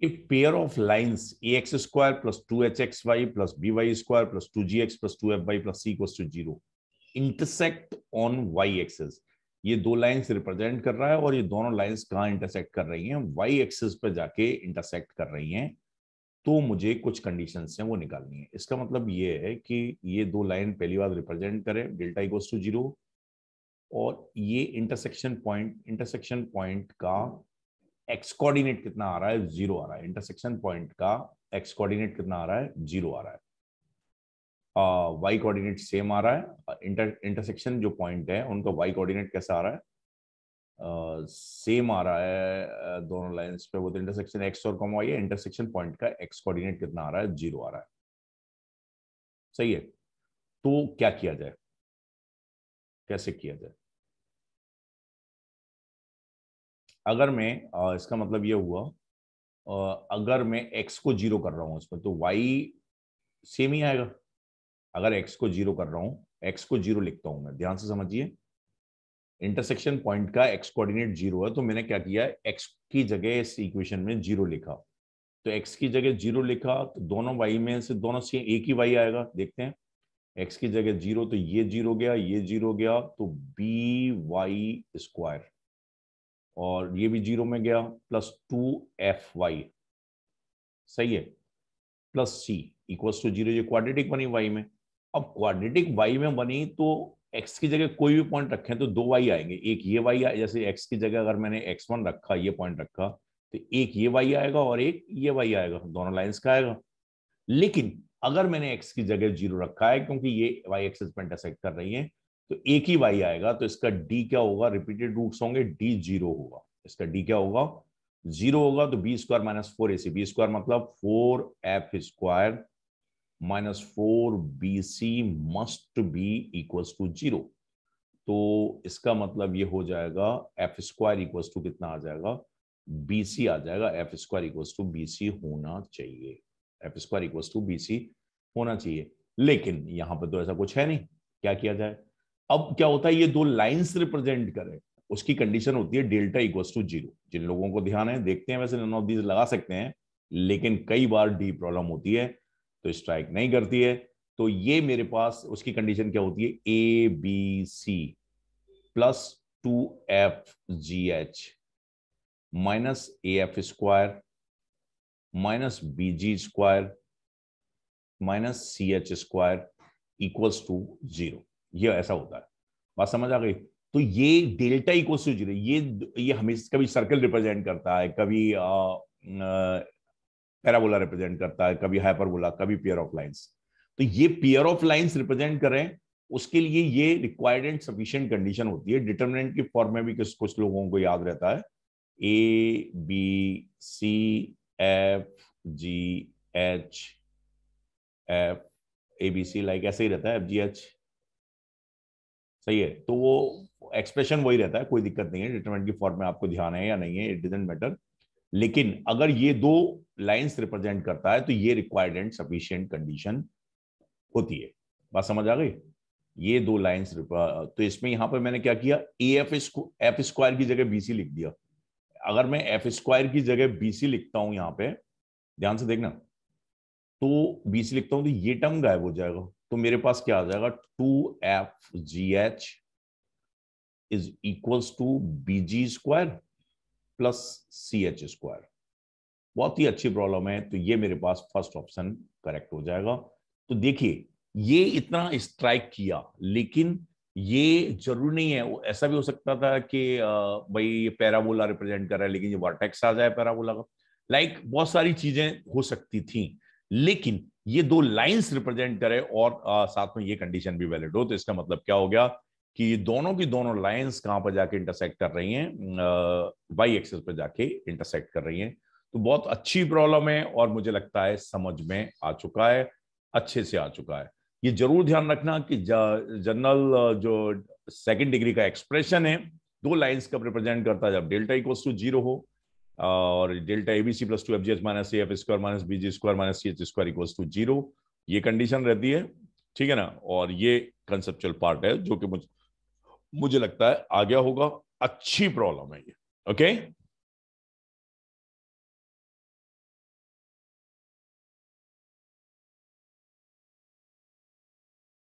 if pair of lines ax square plus 2hxy plus by square plus 2gx plus 2fy plus c equals to 0 intersect on y axis ये दो lines represent कर रहा है और ये दोनों lines कहा इंटरसेक्ट कर रही हैं वाई एक्सिस पे जाके इंटरसेक्ट कर रही हैं तो मुझे कुछ कंडीशन हैं वो निकालनी है इसका मतलब ये है कि ये दो लाइन पहली बार रिप्रेजेंट करें डेल्टा इक्वल्स टू जीरो और ये इंटरसेक्शन पॉइंट इंटरसेक्शन पॉइंट का एक्स कोऑर्डिनेट कितना आ रहा है जीरो आ रहा है इंटरसेक्शन पॉइंट का एक्स कोऑर्डिनेट कितना आ रहा है जीरो आ रहा है वाई कोऑर्डिनेट सेम आ रहा है इंटर इंटरसेक्शन जो पॉइंट है उनका वाई कोऑर्डिनेट कैसा आ रहा है सेम uh, आ रहा है दोनों लाइंस पे वो तो इंटरसेक्शन एक्स और कॉम वाई है इंटरसेक्शन पॉइंट का एक्स कोऑर्डिनेट कितना आ रहा है जीरो आ रहा है सही है तो क्या किया जाए कैसे किया जाए अगर मैं इसका मतलब ये हुआ अगर मैं एक्स को जीरो कर रहा हूँ इसमें तो वाई सेम ही आएगा अगर एक्स को जीरो कर रहा हूँ एक्स को जीरो लिखता हूँ मैं ध्यान से समझिए इंटरसेक्शन पॉइंट का एक्स कोऑर्डिनेट जीरो है तो मैंने क्या किया एक्स की जगह इस इक्वेशन में जीरो लिखा तो एक्स की जगह जीरो लिखा तो दोनों वाई में से दोनों से एक ही वाई आएगा देखते हैं एक्स की जगह जीरो तो ये जीरो गया ये जीरो गया तो बी वाई स्क्वायर और ये भी जीरो में गया प्लस टू एफ वाई सही है plus C equals to zero quadratic बनी वाई में अब क्वाड्रेटिक वाई में बनी तो एक्स की जगह कोई भी पॉइंट रखें तो दो वाई आएंगे एक ये वाई आए जैसे एक्स की जगह अगर मैंने एक्स वन रखा ये पॉइंट रखा तो एक ये वाई आएगा और एक ये वाई आएगा दोनों लाइन्स का आएगा लेकिन अगर मैंने एक्स की जगह जीरो रखा है क्योंकि ये वाई एक्सेस पॉइंट असेक्ट कर रही है तो एक ही वाई आएगा तो इसका डी क्या होगा रिपीटेड रूट्स होंगे डी जीरो होगा इसका डी क्या होगा जीरो होगा तो B square minus four A C B square मतलब four F square minus four B C must be equal to zero तो इसका मतलब ये हो जाएगा एफ स्क्वायर इक्वल टू कितना आ जाएगा बी सी आ जाएगा F square equal to B C होना चाहिए F square equal to B C होना चाहिए लेकिन यहां पर तो ऐसा कुछ है नहीं क्या किया जाए अब क्या होता है ये दो लाइंस रिप्रेजेंट करे उसकी कंडीशन होती है डेल्टा इक्वस टू जीरो जिन लोगों को ध्यान है देखते हैं वैसे नन ऑफ दीज लगा सकते हैं लेकिन कई बार डी प्रॉब्लम होती है तो स्ट्राइक नहीं करती है तो ये मेरे पास उसकी कंडीशन क्या होती है A B C plus two F G H minus A F square minus B G square minus C H square equals to zero ये ऐसा होता है बात समझ आ गई तो ये डेल्टा इको जीरो ये ये हमेशा कभी सर्कल रिप्रेजेंट करता है कभी पैराबोला रिप्रेजेंट करता है कभी हाइपरबोला कभी पेयर ऑफ लाइंस तो ये पेयर ऑफ लाइंस रिप्रेजेंट करें उसके लिए ये रिक्वायर्ड एंड सफिशियंट कंडीशन होती है डिटर्मिनेंट के फॉर्म में भी कुछ कुछ लोगों को याद रहता है A B C F G H F A B C like ऐसे ही रहता है एफ जी एच सही है तो वो एक्सप्रेशन वही रहता है कोई दिक्कत नहीं है डिटरमेंट की फॉर्म में आपको ध्यान है या नहीं है इट डिजेंट मैटर लेकिन अगर ये दो लाइंस रिप्रेजेंट करता है तो ये रिक्वायर्ड एंड सफिशियंट कंडीशन होती है बात समझ आ गई ये दो लाइंस तो इसमें यहां पर मैंने क्या किया ए एफ एफ स्क्वायर की जगह बीसी लिख दिया अगर मैं एफ स्क्वायर की जगह बीसी लिखता हूं यहां पे ध्यान से देखना तो बीस लिखता हूं तो ये टर्म गायब हो जाएगा तो मेरे पास क्या आ जाएगा two F G H is equals to B G square plus C H square बहुत ही अच्छी प्रॉब्लम है तो ये मेरे पास फर्स्ट ऑप्शन करेक्ट हो जाएगा तो देखिए ये इतना स्ट्राइक किया लेकिन ये जरूर नहीं है ऐसा भी हो सकता था कि भाई ये पैराबोला रिप्रेजेंट कर रहा है लेकिन ये वर्टेक्स आ जाए पैराबोला का लाइक बहुत सारी चीजें हो सकती थी लेकिन ये दो लाइंस रिप्रेजेंट करे और आ, साथ में ये कंडीशन भी वैलिड हो तो इसका मतलब क्या हो गया कि दोनों की दोनों लाइंस कहां पर जाके इंटरसेक्ट कर रही हैं वाई एक्सेस पर जाके इंटरसेक्ट कर रही हैं तो बहुत अच्छी प्रॉब्लम है और मुझे लगता है समझ में आ चुका है अच्छे से आ चुका है ये जरूर ध्यान रखना कि जनरल जो सेकेंड डिग्री का एक्सप्रेशन है दो लाइन्स कब रिप्रेजेंट करता है जब डेल्टा इक्वल्स टू जीरो हो और delta ABC plus two F G H minus F square minus B G square minus C H square equals to zero ये कंडीशन रहती है ठीक है ना और ये कंसेप्चुअल पार्ट है जो कि मुझे मुझे लगता है आ गया होगा अच्छी प्रॉब्लम है ये ओके